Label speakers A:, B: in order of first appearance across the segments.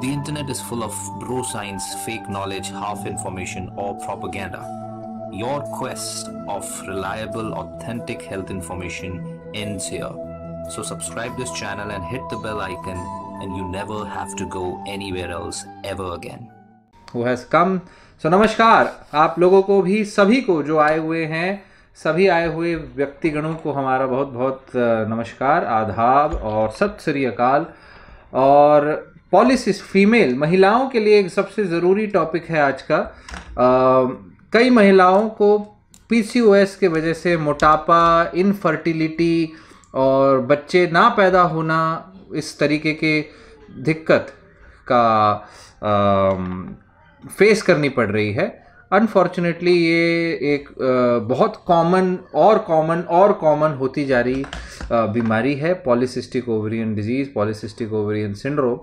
A: The internet is full of bro science, fake knowledge, half information, or propaganda. Your quest of reliable, authentic health information ends here. So subscribe this channel and hit the bell icon and you never have to go anywhere else ever again. Who has come? So namaskar, आप लोगों को भी सभी को जो आए हुए हैं सभी आए हुए व्यक्तिगणों को हमारा बहुत बहुत नमस्कार आदाब और सत श्री और पॉलिसिस फीमेल महिलाओं के लिए एक सबसे ज़रूरी टॉपिक है आज का आ, कई महिलाओं को पीसीओएस के वजह से मोटापा इनफर्टिलिटी और बच्चे ना पैदा होना इस तरीके के दिक्कत का आ, फेस करनी पड़ रही है अनफॉर्चुनेटली ये एक आ, बहुत कॉमन और कॉमन और कॉमन होती जा रही बीमारी है polycystic ovarian disease polycystic ovarian syndrome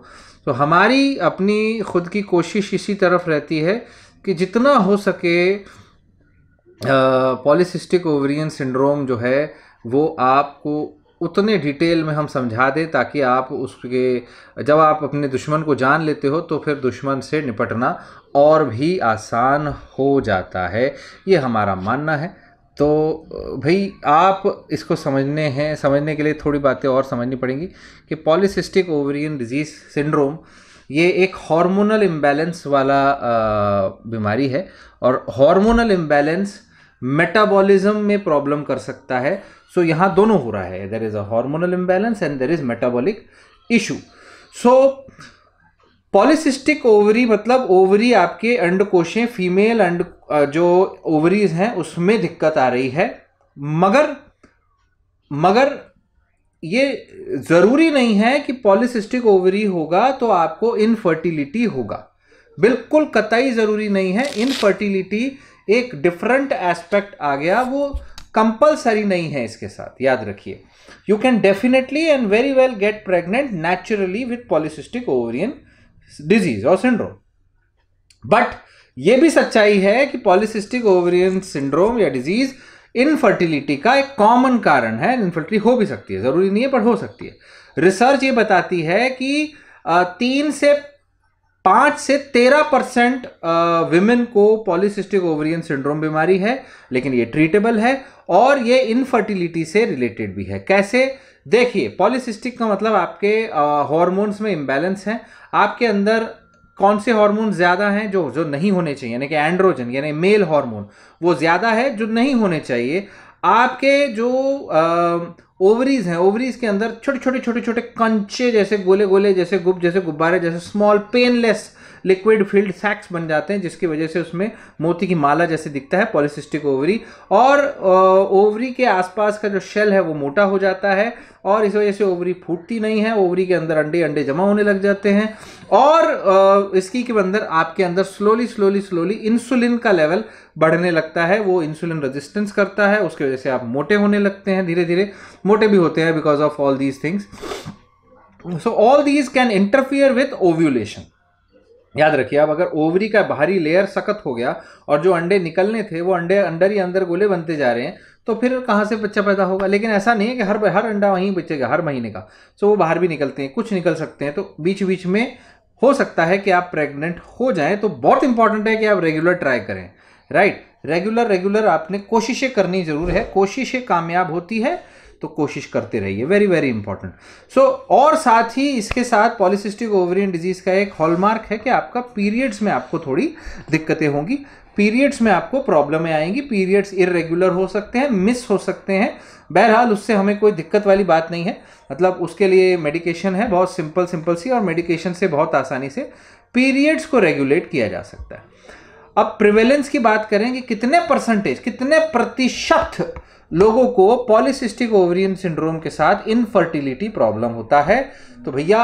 A: तो हमारी अपनी खुद की कोशिश इसी तरफ रहती है कि जितना हो सके पॉलिसिस्टिक ओवरियन सिंड्रोम जो है वो आपको उतने डिटेल में हम समझा दें ताकि आप उसके जब आप अपने दुश्मन को जान लेते हो तो फिर दुश्मन से निपटना और भी आसान हो जाता है ये हमारा मानना है तो भाई आप इसको समझने हैं समझने के लिए थोड़ी बातें और समझनी पड़ेंगी कि पॉलिसिस्टिक ओवरियन डिजीज़ सिंड्रोम ये एक हार्मोनल इम्बैलेंस वाला बीमारी है और हार्मोनल इम्बैलेंस मेटाबॉलिज्म में प्रॉब्लम कर सकता है सो so, यहाँ दोनों हो रहा है there is a hormonal imbalance and there is metabolic issue so polycystic ovary मतलब ओवरी आपके अंडकोशें फीमेल अंड जो ओवरीज हैं उसमें दिक्कत आ रही है मगर मगर ये ज़रूरी नहीं है कि पॉलिसिस्टिक ओवरी होगा तो आपको इनफर्टिलिटी होगा बिल्कुल कतई ज़रूरी नहीं है इनफर्टिलिटी एक डिफरेंट एस्पेक्ट आ गया वो कंपलसरी नहीं है इसके साथ याद रखिए you can definitely and very well get pregnant naturally with polycystic ovarian disease और सिंड्रोम बट यह भी सच्चाई है कि पॉलिसिस्टिक ओवरियन सिंड्रोम या डिजीज इनफर्टिलिटी का एक कॉमन कारण है इनफर्टिलिटी हो भी सकती है ज़रूरी नहीं है पर हो सकती है रिसर्च ये बताती है कि तीन से पाँच से तेरह परसेंट विमेन को पॉलिसिस्टिक ओवरियन सिंड्रोम बीमारी है लेकिन ये ट्रीटेबल है और ये इनफर्टिलिटी से रिलेटेड भी है कैसे देखिए पॉलिसिस्टिक का मतलब आपके हॉर्मोन्स में इम्बैलेंस है आपके अंदर कौन से हार्मोन ज़्यादा हैं जो जो नहीं होने चाहिए यानी कि एंड्रोजन यानी मेल हार्मोन वो ज़्यादा है जो नहीं होने चाहिए आपके जो ओवरीज हैं ओवरीज के अंदर छोटे छोटे छोटे छोटे कंचे जैसे गोले गोले जैसे गुब जैसे गुब्बारे जैसे small painless liquid filled sacs बन जाते हैं जिसकी वजह से उसमें मोती की माला जैसे दिखता है पॉलिसिस्टिक ओवरी और ओवरी के आसपास का जो शेल है वो मोटा हो जाता है और इस वजह से ओवरी फूटती नहीं है ओवरी के अंदर अंडे अंडे जमा होने लग जाते हैं और इसकी के अंदर आपके अंदर स्लोली स्लोली स्लोली इंसुलिन का लेवल बढ़ने लगता है वो इंसुलिन रेजिस्टेंस करता है उसकी वजह से आप मोटे होने लगते हैं धीरे धीरे मोटे भी होते हैं because of all these things so all these can interfere with ovulation याद रखिए अब अगर ओवरी का बाहरी लेयर सख्त हो गया और जो अंडे निकलने थे वो अंडे अंदर ही अंदर गोले बनते जा रहे हैं तो फिर कहाँ से बच्चा पैदा होगा लेकिन ऐसा नहीं है कि हर हर अंडा वहीं बचेगा हर महीने का सो वो बाहर भी निकलते हैं कुछ निकल सकते हैं तो बीच बीच में हो सकता है कि आप प्रेग्नेंट हो जाएं तो बहुत इंपॉर्टेंट है कि आप रेगुलर ट्राई करें राइट रेगुलर रेगुलर आपने कोशिशें करनी ज़रूर है कोशिशें कामयाब होती है तो कोशिश करते रहिए वेरी वेरी इंपॉर्टेंट सो और साथ ही इसके साथ पॉलिसिस्टिक ओवरियन डिजीज का एक हॉलमार्क है कि आपका पीरियड्स में आपको थोड़ी दिक्कतें होंगी पीरियड्स में आपको प्रॉब्लमें आएंगी पीरियड्स इरेगुलर हो सकते हैं मिस हो सकते हैं बहरहाल उससे हमें कोई दिक्कत वाली बात नहीं है मतलब उसके लिए मेडिकेशन है बहुत सिंपल सिंपल सी और मेडिकेशन से बहुत आसानी से पीरियड्स को रेगुलेट किया जा सकता है अब प्रिवेलेंस की बात करें कि कितने परसेंटेज कितने प्रतिशत लोगों को पॉलिसिस्टिक ओवरियन सिंड्रोम के साथ इनफर्टिलिटी प्रॉब्लम होता है तो भैया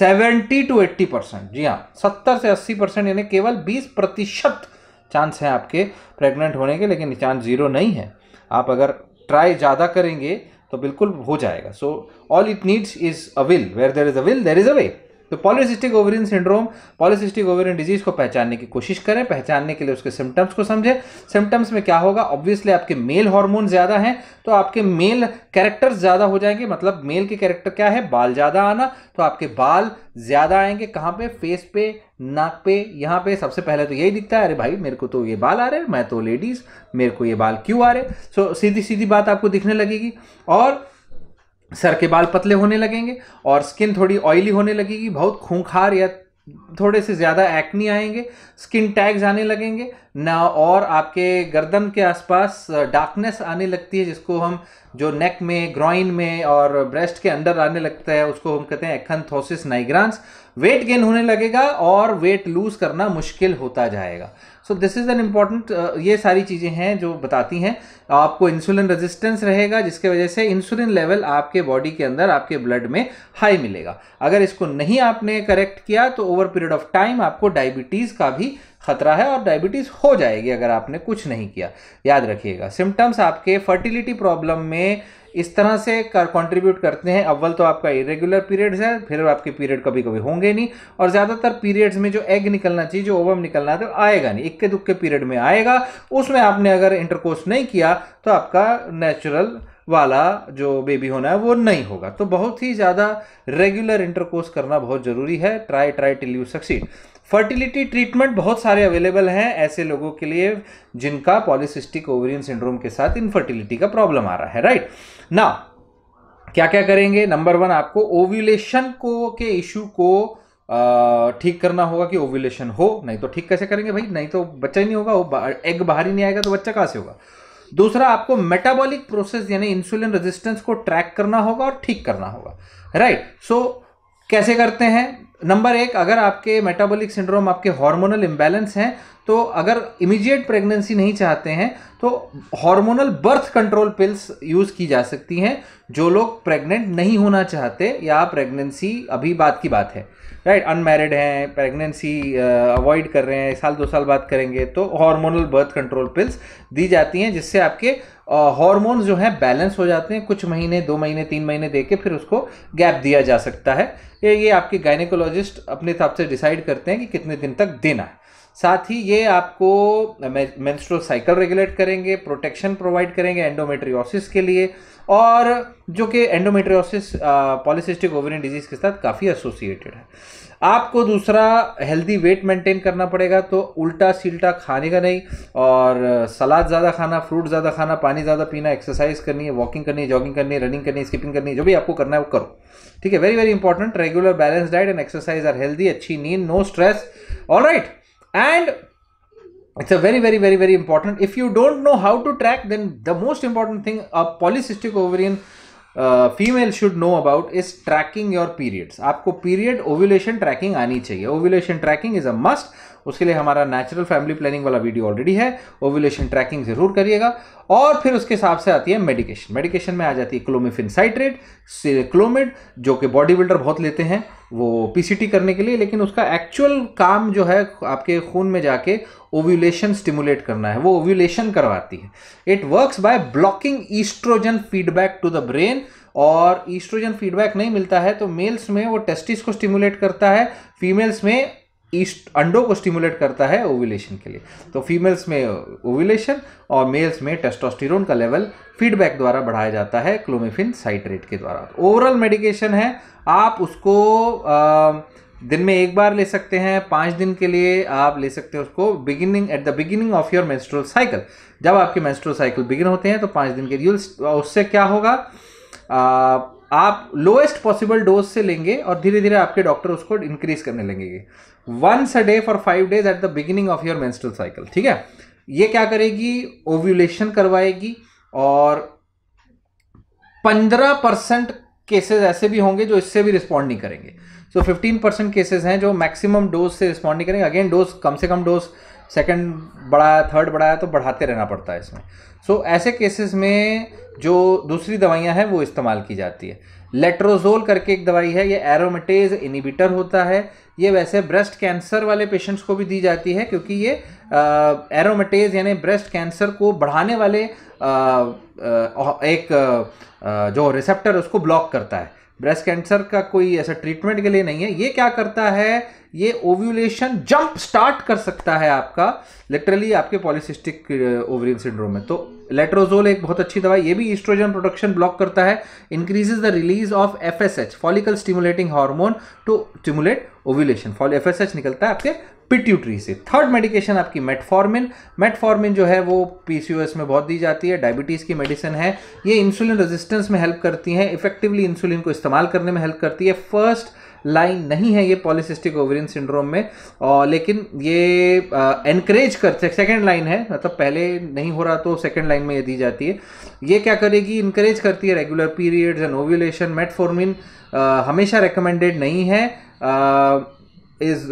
A: 70 टू 80 परसेंट जी हाँ 70 से 80 परसेंट यानी केवल 20 प्रतिशत चांस है आपके प्रेग्नेंट होने के लेकिन चांस जीरो नहीं है आप अगर ट्राई ज़्यादा करेंगे तो बिल्कुल हो जाएगा so all it needs is a will where there is a will there is a way तो polycystic ovarian syndrome polycystic ovarian disease को पहचानने की कोशिश करें पहचानने के लिए उसके सिम्टम्स को समझें सिम्टम्स में क्या होगा ऑब्वियसली आपके मेल हार्मोन ज़्यादा हैं तो आपके मेल कैरेक्टर्स ज़्यादा हो जाएंगे मतलब मेल के कैरेक्टर क्या है बाल ज़्यादा आना तो आपके बाल ज़्यादा आएंगे कहाँ पे फेस पे नाक पे यहाँ पे सबसे पहले तो यही दिखता है अरे भाई मेरे को तो ये बाल आ रहे हैं मैं तो लेडीज़ मेरे को ये बाल क्यों आ रहे सो so, सीधी सीधी बात आपको दिखने लगेगी और सर के बाल पतले होने लगेंगे और स्किन थोड़ी ऑयली होने लगेगी बहुत खूंखार या थोड़े से ज़्यादा एक्नी आएंगे स्किन टैग्स आने लगेंगे ना और आपके गर्दन के आसपास डार्कनेस आने लगती है जिसको हम जो नेक में ग्रॉइन में और ब्रेस्ट के अंदर आने लगता है उसको हम कहते हैं एखनथोसिस नाइग्रांस वेट गेन होने लगेगा और वेट लूज़ करना मुश्किल होता जाएगा so this is an important ये सारी चीज़ें हैं जो बताती हैं आपको इंसुलिन रेजिस्टेंस रहेगा जिसके वजह से इंसुलिन लेवल आपके बॉडी के अंदर आपके ब्लड में हाई मिलेगा अगर इसको नहीं आपने करेक्ट किया तो ओवर पीरियड ऑफ टाइम आपको डायबिटीज़ का भी खतरा है और डायबिटीज़ हो जाएगी अगर आपने कुछ नहीं किया याद रखिएगा सिम्टम्स आपके फर्टिलिटी प्रॉब्लम में इस तरह से कर कॉन्ट्रीब्यूट करते हैं अव्वल तो आपका इरेगुलर पीरियड्स है फिर आपके पीरियड कभी कभी होंगे नहीं और ज़्यादातर पीरियड्स में जो एग निकलना चाहिए जो ओवम निकलना था तो आएगा नहीं इक्के दुक्के पीरियड में आएगा उसमें आपने अगर इंटरकोर्स नहीं किया तो आपका नेचुरल वाला जो बेबी होना है वो नहीं होगा तो बहुत ही ज़्यादा रेगुलर इंटरकोर्स करना बहुत ज़रूरी है try try till you succeed fertility treatment बहुत सारे अवेलेबल हैं ऐसे लोगों के लिए जिनका पॉलिसिस्टिक ओवरियन सिंड्रोम के साथ इनफर्टिलिटी का प्रॉब्लम आ रहा है राइट ना क्या क्या करेंगे नंबर वन आपको ओव्यूलेशन को के इशू को ठीक करना होगा कि ओव्यूलेशन हो नहीं तो ठीक कैसे करेंगे भाई नहीं तो बच्चा ही नहीं होगा वो एग बाहर ही नहीं आएगा तो बच्चा कहाँ से होगा दूसरा आपको मेटाबॉलिक प्रोसेस यानी इंसुलिन रेजिस्टेंस को ट्रैक करना होगा और ठीक करना होगा राइट right. सो so, कैसे करते हैं नंबर एक अगर आपके मेटाबॉलिक सिंड्रोम आपके हार्मोनल इम्बेलेंस हैं तो अगर इमीडिएट प्रेगनेंसी नहीं चाहते हैं तो hormonal birth control pills use की जा सकती हैं जो लोग प्रेग्नेंट नहीं होना चाहते या प्रेगनेंसी अभी बात की बात है राइट अनमेरिड हैं प्रेगनेंसी अवॉइड uh, कर रहे हैं साल दो साल बाद करेंगे तो हार्मोनल बर्थ कंट्रोल पिल्स दी जाती हैं जिससे आपके हार्मोन्स uh, जो हैं बैलेंस हो जाते हैं कुछ महीने दो महीने तीन महीने दे के फिर उसको गैप दिया जा सकता है ये ये आपके गाइनेकोलॉजिस्ट अपने हिसाब से डिसाइड करते हैं कि कितने दिन तक देना है साथ ही ये आपको मेंस्ट्रुअल साइकिल रेगुलेट करेंगे प्रोटेक्शन प्रोवाइड करेंगे एंडोमेट्रियोसिस के लिए और जो कि एंडोमेट्रियोसिस पॉलिसिस्टिक ओवरियन डिजीज के साथ काफ़ी एसोसिएटेड है आपको दूसरा हेल्दी वेट मेंटेन करना पड़ेगा तो उल्टा सील्टा खाने का नहीं और सलाद ज़्यादा खाना फ्रूट ज़्यादा खाना पानी ज़्यादा पीना एक्सरसाइज करनी है वॉकिंग करनी है जॉगिंग करनी है रनिंग करनी है स्किपिंग करनी है जो भी आपको करना है वो करो ठीक है very very important regular balance diet and exercise are healthy अच्छी नींद no stress all right and it's a very very very very important if you don't know how to track then the most important thing a polycystic ovarian uh, female should know about is tracking your periods आपको period ovulation tracking आनी चाहिए ovulation tracking is a must उसके लिए हमारा natural family planning वाला video already है ovulation tracking जरूर करिएगा और फिर उसके हिसाब से आती है मेडिकेशन मेडिकेशन में आ जाती है क्लोमिफिन साइट्रेट क्लोमिड जो कि बॉडी बिल्डर बहुत लेते हैं वो पीसीटी करने के लिए लेकिन उसका एक्चुअल काम जो है आपके खून में जाके ओव्यूलेशन स्टिमुलेट करना है वो ओव्यूलेशन करवाती है it works by blocking estrogen feedback to the brain और ईस्ट्रोजन फीडबैक नहीं मिलता है तो मेल्स में वो टेस्टिस को स्टिमुलेट करता है फीमेल्स में ईस्ट अंडों को स्टिमुलेट करता है ओविलेशन के लिए तो फीमेल्स में ओविलेशन uh, और मेल्स में टेस्टोस्टिरोन का लेवल फीडबैक द्वारा बढ़ाया जाता है क्लोमिफिन साइट्रेट के द्वारा ओवरऑल तो मेडिकेशन है आप उसको आ, uh, दिन में एक बार ले सकते हैं पाँच दिन के लिए आप ले सकते हैं उसको beginning at the beginning of your menstrual cycle जब आपके मेस्ट्रोल साइकिल बिगिन होते हैं तो पाँच दिन के लिए उससे क्या होगा आ, uh, आप लोएस्ट पॉसिबल डोज से लेंगे और धीरे धीरे आपके डॉक्टर उसको इंक्रीज करने लेंगे once a day for five days at the beginning of your menstrual cycle ठीक है ये क्या करेगी ओव्यूलेशन करवाएगी और पंद्रह परसेंट केसेज ऐसे भी होंगे जो इससे भी रिस्पॉन्ड नहीं करेंगे सो फिफ्टीन परसेंट केसेज हैं जो मैक्सिमम डोज से रिस्पॉन्ड नहीं करेंगे अगेन डोज कम से कम डोज सेकंड बढ़ाया थर्ड बढ़ाया तो बढ़ाते रहना पड़ता है इसमें सो so, ऐसे केसेस में जो दूसरी दवाइयाँ हैं वो इस्तेमाल की जाती है लेट्रोजोल करके एक दवाई है ये एरोमेटेज इनिबिटर होता है ये वैसे ब्रेस्ट कैंसर वाले पेशेंट्स को भी दी जाती है क्योंकि ये एरोमेटेज यानी ब्रेस्ट कैंसर को बढ़ाने वाले आ, आ, एक आ, जो रिसेप्टर उसको ब्लॉक करता है ब्रेस्ट कैंसर का कोई ऐसा ट्रीटमेंट के लिए नहीं है ये क्या करता है ये ओव्यूलेशन जंप स्टार्ट कर सकता है आपका लिटरली आपके पॉलिसिस्टिक ओवरियन सिंड्रोम में तो लेट्रोजोल एक बहुत अच्छी दवाई ये भी ईस्ट्रोजन प्रोडक्शन ब्लॉक करता है increases the release of F S H follicle stimulating hormone to stimulate ovulation fall F S H निकलता है आपके पिट्यूटरी से थर्ड मेडिकेशन आपकी मेटफॉर्मिन मेटफॉर्मिन जो है वो पीसीओएस में बहुत दी जाती है डायबिटीज़ की मेडिसिन है ये इंसुलिन रेजिस्टेंस में हेल्प करती है इफेक्टिवली इंसुलिन को इस्तेमाल करने में हेल्प करती है फर्स्ट लाइन नहीं है ये पॉलिसिस्टिक ओवरिन सिंड्रोम में और लेकिन ये एनकरेज करते सेकेंड लाइन है मतलब पहले नहीं हो रहा तो सेकेंड लाइन में ये दी जाती है ये क्या करेगी इनकरेज करती है regular periods and ovulation metformin हमेशा रिकमेंडेड नहीं है इज़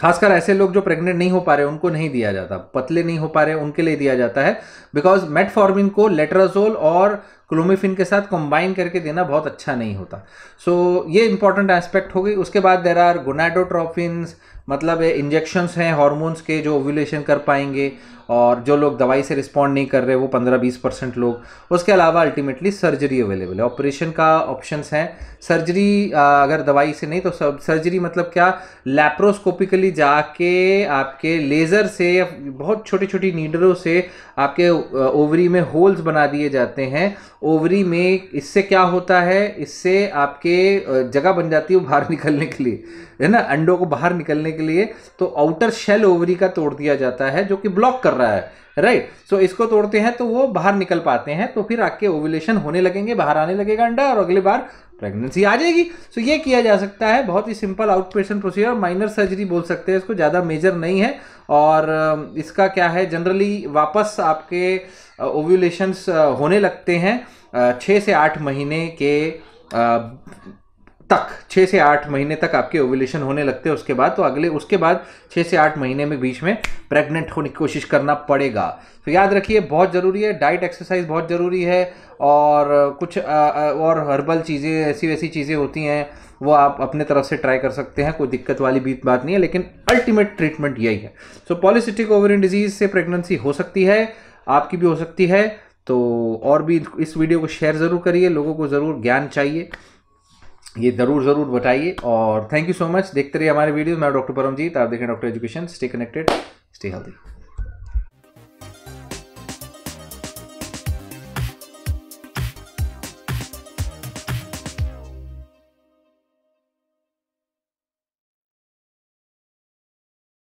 A: खासकर ऐसे लोग जो प्रेग्नेंट नहीं हो पा रहे उनको नहीं दिया जाता पतले नहीं हो पा रहे उनके लिए दिया जाता है बिकॉज मेटफॉर्मिन को लेटराजोल और क्लोमिफिन के साथ कंबाइन करके देना बहुत अच्छा नहीं होता सो so, ये इंपॉर्टेंट एस्पेक्ट हो गई उसके बाद देर आर गोनाडोट्रोफिन्स मतलब इंजेक्शंस हैं हॉर्मोन्स के जो ओव्यूलेशन कर पाएंगे और जो लोग दवाई से रिस्पॉन्ड नहीं कर रहे वो 15-20 परसेंट लोग उसके अलावा अल्टीमेटली सर्जरी अवेलेबल है ऑपरेशन का ऑप्शंस हैं सर्जरी अगर दवाई से नहीं तो सर्जरी मतलब क्या लैप्रोस्कोपिकली जाके आपके लेज़र से बहुत छोटी छोटी नीडरों से आपके ओवरी में होल्स बना दिए जाते हैं ओवरी में इससे क्या होता है इससे आपके जगह बन जाती है बाहर निकलने के लिए है ना अंडों को बाहर निकलने के लिए तो आउटर शेल ओवरी का तोड़ दिया जाता है जो कि ब्लॉक कर रहा है राइट सो so, इसको तोड़ते हैं तो वो बाहर निकल पाते हैं तो फिर आपके ओवुलेशन होने लगेंगे बाहर आने लगेगा अंडा और अगली बार प्रेगनेंसी आ जाएगी सो ये किया जा सकता है बहुत ही simple out patient procedure minor surgery बोल सकते हैं इसको ज़्यादा मेजर नहीं है और इसका क्या है जनरली वापस आपके ओव्यूलेशंस होने लगते हैं छः से आठ महीने के तक छः से आठ महीने तक आपके ओवुलेशन होने लगते हैं उसके बाद तो अगले उसके बाद छः से आठ महीने में बीच में प्रेग्नेंट होने की कोशिश करना पड़ेगा तो याद रखिए बहुत ज़रूरी है डाइट एक्सरसाइज बहुत ज़रूरी है और कुछ और हर्बल चीज़ें ऐसी वैसी चीज़ें होती हैं वो आप अपने तरफ से ट्राई कर सकते हैं कोई दिक्कत वाली भी बात नहीं है लेकिन अल्टीमेट ट्रीटमेंट यही है सो पॉलिसिटिक ओवरिन डिजीज़ से प्रेगनेंसी हो सकती है आपकी भी हो सकती है तो और भी इस वीडियो को शेयर ज़रूर करिए लोगों को ज़रूर ज्ञान चाहिए ये ज़रूर ज़रूर बताइए और थैंक यू सो मच देखते रहिए हमारे वीडियोस मैं डॉक्टर परमजीत आप देखें doctor education stay connected stay healthy